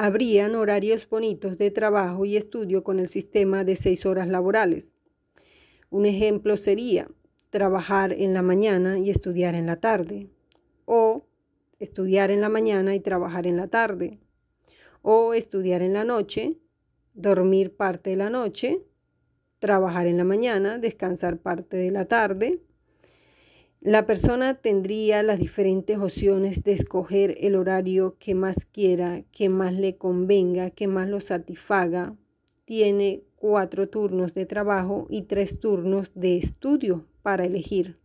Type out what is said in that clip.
habrían horarios bonitos de trabajo y estudio con el sistema de seis horas laborales. Un ejemplo sería trabajar en la mañana y estudiar en la tarde, o estudiar en la mañana y trabajar en la tarde, o estudiar en la noche, dormir parte de la noche, trabajar en la mañana, descansar parte de la tarde, la persona tendría las diferentes opciones de escoger el horario que más quiera, que más le convenga, que más lo satisfaga. Tiene cuatro turnos de trabajo y tres turnos de estudio para elegir.